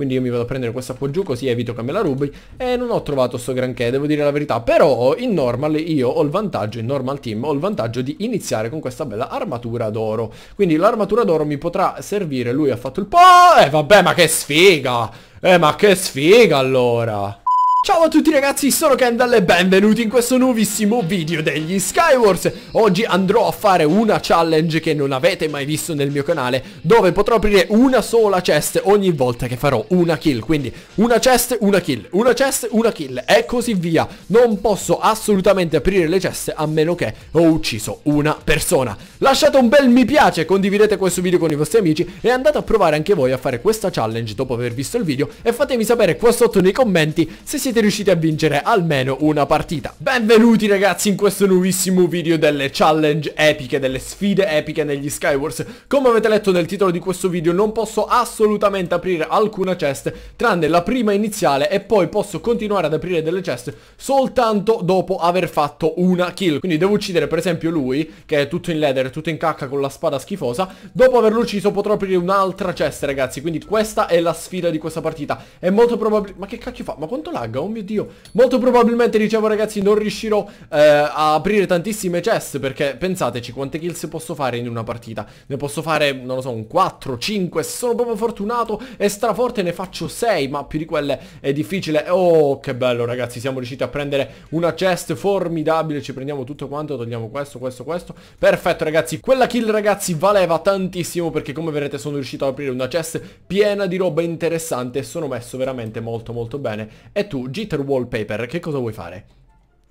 Quindi io mi vado a prendere questa giù così evito che me la rubi E non ho trovato sto granché, devo dire la verità Però in normal io ho il vantaggio, in normal team ho il vantaggio di iniziare con questa bella armatura d'oro Quindi l'armatura d'oro mi potrà servire Lui ha fatto il po'... Eh vabbè ma che sfiga! Eh ma che sfiga allora! Ciao a tutti ragazzi, sono Kendall e benvenuti in questo nuovissimo video degli Skywars Oggi andrò a fare una challenge che non avete mai visto nel mio canale Dove potrò aprire una sola chest ogni volta che farò una kill Quindi una chest, una kill, una chest, una kill e così via Non posso assolutamente aprire le chest a meno che ho ucciso una persona Lasciate un bel mi piace, condividete questo video con i vostri amici E andate a provare anche voi a fare questa challenge dopo aver visto il video E fatemi sapere qua sotto nei commenti se siete siete riusciti a vincere almeno una partita. Benvenuti ragazzi in questo nuovissimo video delle challenge epiche, delle sfide epiche negli Skywars. Come avete letto nel titolo di questo video non posso assolutamente aprire alcuna chest tranne la prima iniziale e poi posso continuare ad aprire delle chest soltanto dopo aver fatto una kill. Quindi devo uccidere per esempio lui, che è tutto in leather, tutto in cacca con la spada schifosa. Dopo averlo ucciso potrò aprire un'altra chest ragazzi, quindi questa è la sfida di questa partita. È molto probabile... Ma che cacchio fa? Ma quanto lagga? raga, oh mio Dio. Molto probabilmente, dicevo ragazzi, non riuscirò eh, a aprire tantissime chest perché pensateci quante kills posso fare in una partita. Ne posso fare, non lo so, un 4, 5, sono proprio fortunato e straforte ne faccio 6, ma più di quelle è difficile. Oh, che bello ragazzi, siamo riusciti a prendere una chest formidabile, ci prendiamo tutto quanto, togliamo questo, questo, questo. Perfetto ragazzi, quella kill ragazzi valeva tantissimo perché come vedete sono riuscito ad aprire una chest piena di roba interessante e sono messo veramente molto molto bene. E tu jitter wallpaper, che cosa vuoi fare?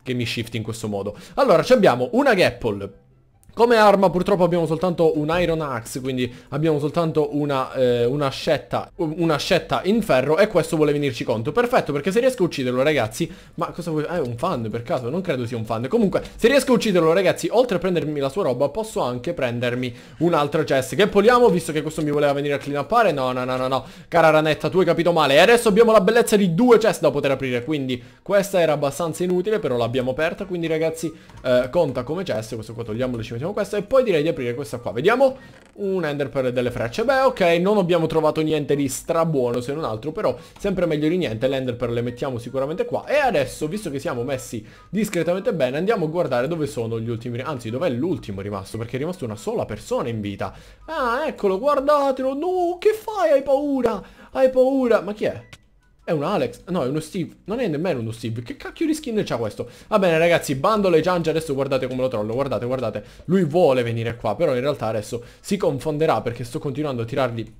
Che mi shift in questo modo. Allora, abbiamo una Gapple come arma purtroppo abbiamo soltanto un Iron Axe, quindi abbiamo soltanto una, eh, una, scetta, una scetta in ferro e questo vuole venirci contro. Perfetto, perché se riesco a ucciderlo ragazzi, ma cosa vuoi... È eh, un fan per caso, non credo sia un fan. Comunque, se riesco a ucciderlo ragazzi, oltre a prendermi la sua roba, posso anche prendermi un'altra chest. Che poliamo, visto che questo mi voleva venire a clean upare. No, no, no, no, no. Cara Ranetta, tu hai capito male. E adesso abbiamo la bellezza di due chest da poter aprire, quindi questa era abbastanza inutile, però l'abbiamo aperta, quindi ragazzi, eh, conta come chest. Questo qua togliamolo e ci mettiamo apriamo questa e poi direi di aprire questa qua. Vediamo un ender per delle frecce. Beh, ok, non abbiamo trovato niente di strabuono se non altro, però sempre meglio di niente. L'ender per le mettiamo sicuramente qua. E adesso, visto che siamo messi discretamente bene, andiamo a guardare dove sono gli ultimi... Anzi, dov'è l'ultimo rimasto? Perché è rimasto una sola persona in vita. Ah, eccolo, guardatelo. No, che fai? Hai paura? Hai paura? Ma chi è? È un Alex, no è uno Steve, non è nemmeno uno Steve, che cacchio di skin c'ha questo? Va bene ragazzi, bando le giange, adesso guardate come lo trollo, guardate, guardate, lui vuole venire qua, però in realtà adesso si confonderà perché sto continuando a tirargli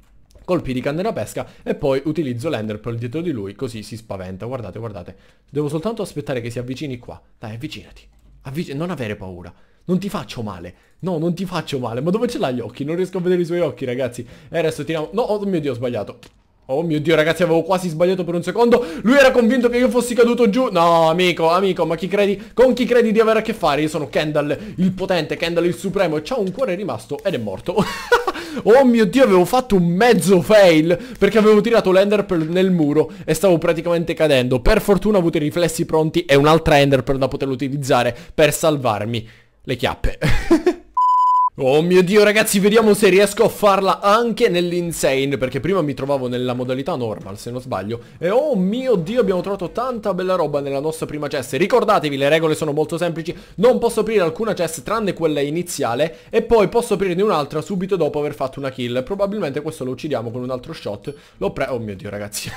colpi di canne da pesca e poi utilizzo l'enderpearl dietro di lui così si spaventa, guardate, guardate, devo soltanto aspettare che si avvicini qua, dai avvicinati, Avvic non avere paura, non ti faccio male. No, non ti faccio male. Ma dove ce l'ha gli occhi? Non riesco a vedere i suoi occhi, ragazzi. E adesso tiriamo... No, oh mio Dio, ho sbagliato. Oh mio Dio, ragazzi, avevo quasi sbagliato per un secondo. Lui era convinto che io fossi caduto giù. No, amico, amico, ma chi credi? Con chi credi di avere a che fare? Io sono Kendall, il potente, Kendall il supremo. E C'ha un cuore rimasto ed è morto. oh mio Dio, avevo fatto un mezzo fail perché avevo tirato l'ender pearl nel muro e stavo praticamente cadendo. Per fortuna ho avuto i riflessi pronti e un'altra ender pearl da poterlo utilizzare per salvarmi le chiappe. Oh mio dio ragazzi vediamo se riesco a farla anche nell'insane Perché prima mi trovavo nella modalità normal se non sbaglio E oh mio dio abbiamo trovato tanta bella roba nella nostra prima chest Ricordatevi le regole sono molto semplici Non posso aprire alcuna chest tranne quella iniziale E poi posso aprirne un'altra subito dopo aver fatto una kill Probabilmente questo lo uccidiamo con un altro shot Lo pre... Oh mio dio ragazzi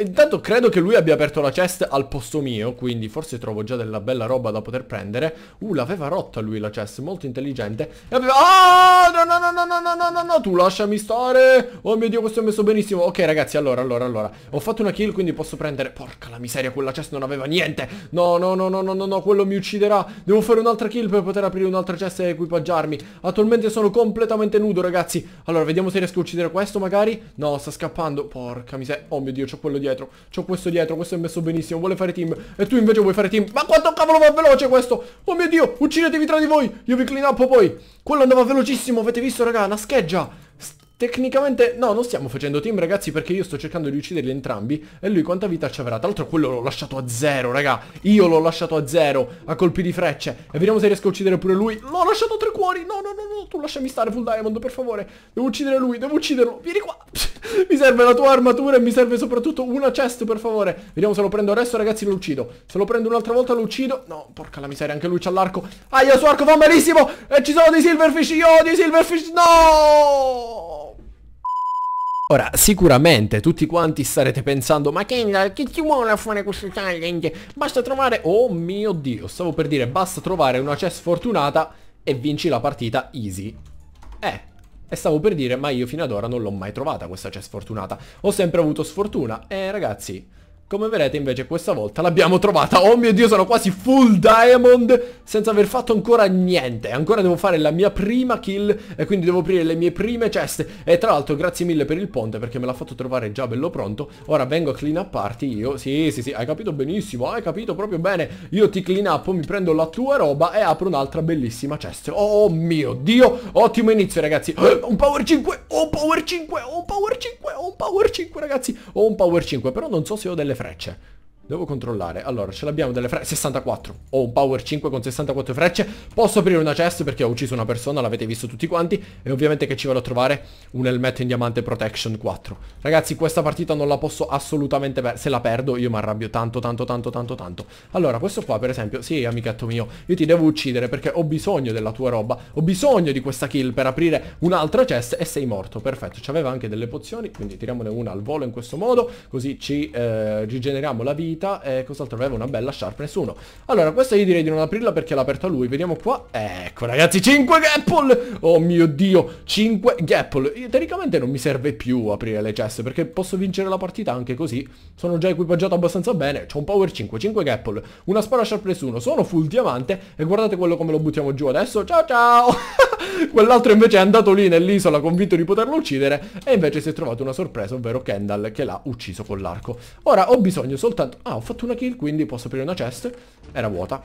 Intanto credo che lui abbia aperto la chest al posto mio Quindi forse trovo già della bella roba da poter prendere Uh l'aveva rotta lui la chest molto intelligente e abbiamo... Oh, no, no, no, no, no, no, no, no, no, tu lasciami stare. Oh mio Dio, questo è messo benissimo. Ok, ragazzi, allora, allora, allora. Ho fatto una kill, quindi posso prendere... Porca la miseria, quella chest non aveva niente. No, no, no, no, no, no, no, quello mi ucciderà. Devo fare un'altra kill per poter aprire un'altra chest e equipaggiarmi. Attualmente sono completamente nudo, ragazzi. Allora, vediamo se riesco a uccidere questo, magari. No, sta scappando. Porca miseria. Oh mio Dio, c'ho quello dietro. C'ho questo dietro, questo è messo benissimo. Vuole fare team. E tu invece vuoi fare team. Ma quanto cavolo va veloce questo? Oh mio Dio, uccidetevi tra di voi. Io vi clean up poi. Quello andava velocissimo, avete visto raga, una scheggia Tecnicamente no, non stiamo facendo team ragazzi perché io sto cercando di ucciderli entrambi e lui quanta vita ci avrà. Tra l'altro quello l'ho lasciato a zero raga, io l'ho lasciato a zero a colpi di frecce e vediamo se riesco a uccidere pure lui. L'ho lasciato tre cuori, no no no no, tu lasciami stare Full Diamond per favore, devo uccidere lui, devo ucciderlo, vieni qua. mi serve la tua armatura e mi serve soprattutto una chest per favore. Vediamo se lo prendo adesso ragazzi lo uccido, se lo prendo un'altra volta lo uccido. No, porca la miseria, anche lui c'ha l'arco. Aia, suo arco fa malissimo e ci sono dei silverfish, io ho dei silverfish, no! Ora, sicuramente tutti quanti starete pensando, ma Kendall, che ci vuole fare questo challenge? Basta trovare... Oh mio Dio, stavo per dire, basta trovare una chest fortunata e vinci la partita easy. Eh, e stavo per dire, ma io fino ad ora non l'ho mai trovata questa chest fortunata. Ho sempre avuto sfortuna. Eh, ragazzi... Come vedete invece questa volta l'abbiamo trovata Oh mio dio sono quasi full diamond Senza aver fatto ancora niente Ancora devo fare la mia prima kill E quindi devo aprire le mie prime ceste E tra l'altro grazie mille per il ponte Perché me l'ha fatto trovare già bello pronto Ora vengo a clean up party io Sì sì sì hai capito benissimo Hai capito proprio bene Io ti clean up mi prendo la tua roba E apro un'altra bellissima cesta Oh mio dio Ottimo inizio ragazzi oh, Un power 5 Oh power 5 Oh power 5 Oh power 5 ragazzi oh, un power 5 Però non so se ho delle frecce. Devo controllare. Allora, ce l'abbiamo delle frecce. 64. Ho un power 5 con 64 frecce. Posso aprire una chest perché ho ucciso una persona, l'avete visto tutti quanti. E ovviamente che ci vado a trovare un helmet in diamante protection 4. Ragazzi, questa partita non la posso assolutamente perdere. Se la perdo io mi arrabbio tanto, tanto, tanto, tanto, tanto. Allora, questo qua per esempio... Sì, amichetto mio, io ti devo uccidere perché ho bisogno della tua roba. Ho bisogno di questa kill per aprire un'altra chest e sei morto. Perfetto, ci aveva anche delle pozioni, quindi tiriamone una al volo in questo modo. Così ci eh, rigeneriamo la vita ferita e eh, cos'altro aveva una bella sharpness 1. Allora, questa io direi di non aprirla perché l'ha aperta lui. Vediamo qua. Ecco, ragazzi, 5 Gapple! Oh mio Dio, 5 Gapple. teoricamente non mi serve più aprire le chest perché posso vincere la partita anche così. Sono già equipaggiato abbastanza bene. C'ho un power 5, 5 Gapple, una spara sharpness 1. Sono full diamante e guardate quello come lo buttiamo giù adesso. Ciao ciao! Quell'altro invece è andato lì nell'isola convinto di poterlo uccidere e invece si è trovato una sorpresa, ovvero Kendall che l'ha ucciso con l'arco. Ora ho bisogno soltanto... Ah, ho fatto una kill, quindi posso aprire una chest. Era vuota.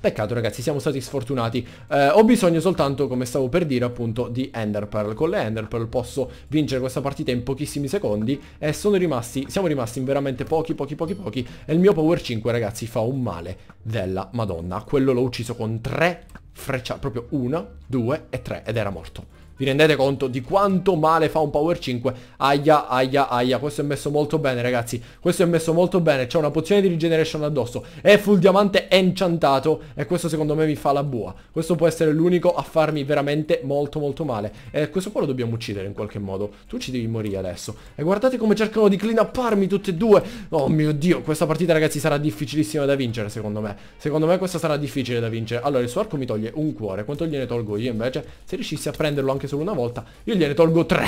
Peccato ragazzi, siamo stati sfortunati. Eh, ho bisogno soltanto, come stavo per dire, appunto di Enderpearl. Con le Enderpearl posso vincere questa partita in pochissimi secondi e sono rimasti, siamo rimasti in veramente pochi, pochi, pochi, pochi. E il mio Power 5, ragazzi, fa un male della madonna. Quello l'ho ucciso con tre frecciate, proprio una, due e tre, ed era morto. Vi rendete conto di quanto male fa un power 5? Aia, aia, aia. Questo è messo molto bene, ragazzi. Questo è messo molto bene. C'è una pozione di regeneration addosso. È full diamante enchantato. E questo secondo me mi fa la bua. Questo può essere l'unico a farmi veramente molto molto male. E questo qua lo dobbiamo uccidere in qualche modo. Tu ci devi morire adesso. E guardate come cercano di clean uparmi tutti e due. Oh mio Dio, questa partita, ragazzi, sarà difficilissima da vincere, secondo me. Secondo me questa sarà difficile da vincere. Allora, il suo arco mi toglie un cuore. Quanto gliene tolgo io, invece? Se riuscissi a prenderlo anche anche solo una volta, io gliene tolgo tre.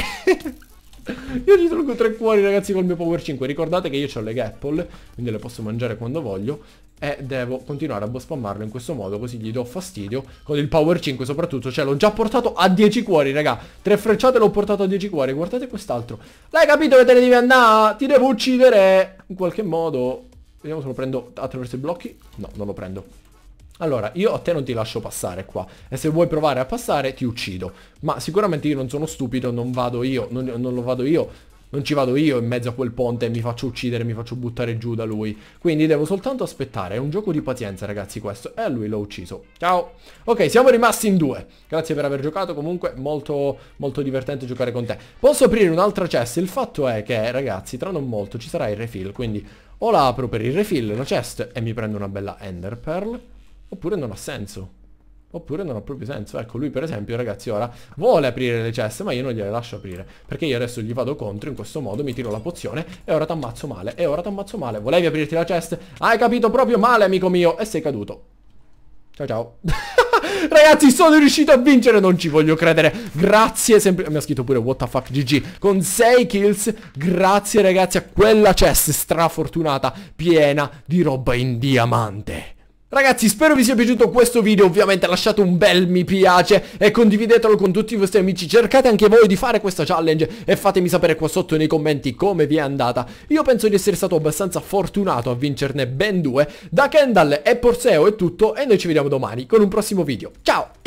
io gli tolgo tre cuori, ragazzi, col mio Power 5. Ricordate che io ho le Gapple, quindi le posso mangiare quando voglio. E devo continuare a spammarlo in questo modo, così gli do fastidio. Con il Power 5 soprattutto, cioè l'ho già portato a 10 cuori, raga. Tre frecciate l'ho portato a 10 cuori. Guardate quest'altro. L'hai capito che te ne devi andare? Ti devo uccidere! In qualche modo... Vediamo se lo prendo attraverso i blocchi. No, non lo prendo. Allora, io a te non ti lascio passare qua e se vuoi provare a passare ti uccido. Ma sicuramente io non sono stupido, non vado io, non, non lo vado io, non ci vado io in mezzo a quel ponte e mi faccio uccidere, mi faccio buttare giù da lui. Quindi devo soltanto aspettare, è un gioco di pazienza ragazzi questo. E a lui l'ho ucciso. Ciao! Ok, siamo rimasti in due. Grazie per aver giocato, comunque molto, molto divertente giocare con te. Posso aprire un'altra chest? Il fatto è che ragazzi, tra non molto ci sarà il refill, quindi... O la apro per il refill, la chest, e mi prendo una bella Ender Pearl oppure non ha senso. Oppure non ha proprio senso. Ecco, lui per esempio, ragazzi, ora vuole aprire le ceste, ma io non gliele lascio aprire. Perché io adesso gli vado contro, in questo modo mi tiro la pozione e ora t'ammazzo male. E ora t'ammazzo male. Volevi aprirti la chest? Hai capito proprio male, amico mio. E sei caduto. Ciao ciao. Ragazzi sono riuscito a vincere Non ci voglio credere Grazie sempre Mi ha scritto pure what the fuck GG Con 6 kills Grazie ragazzi a quella chest strafortunata Piena di roba in diamante Ragazzi spero vi sia piaciuto questo video, ovviamente lasciate un bel mi piace e condividetelo con tutti i vostri amici, cercate anche voi di fare questa challenge e fatemi sapere qua sotto nei commenti come vi è andata. Io penso di essere stato abbastanza fortunato a vincerne ben due, da Kendall e Porseo è tutto e noi ci vediamo domani con un prossimo video. Ciao!